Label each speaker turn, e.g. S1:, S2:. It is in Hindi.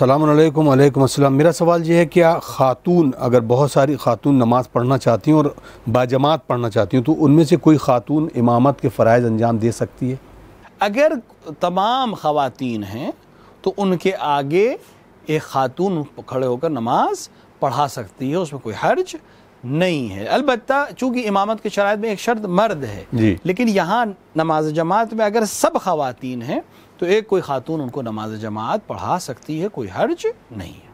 S1: सलामकुम असल मेरा सवाल ये है क्या ख़ातून अगर बहुत सारी ख़ातून नमाज़ पढ़ना चाहती हूँ और बाजमात पढ़ना चाहती हूँ तो उनमें से कोई ख़ातून इमामत के फ़रज़ अंजाम दे सकती है
S2: अगर तमाम खातन हैं तो उनके आगे एक ख़ातून खड़े होकर नमाज पढ़ा सकती है उसमें कोई हर्ज नहीं है अलबत् चूंकि इमामत के शरात में एक शर्त मर्द है लेकिन यहाँ नमाज जमात
S3: में अगर सब खातन हैं तो एक कोई खातून उनको नमाज जमात पढ़ा सकती है कोई हर्ज नहीं
S4: है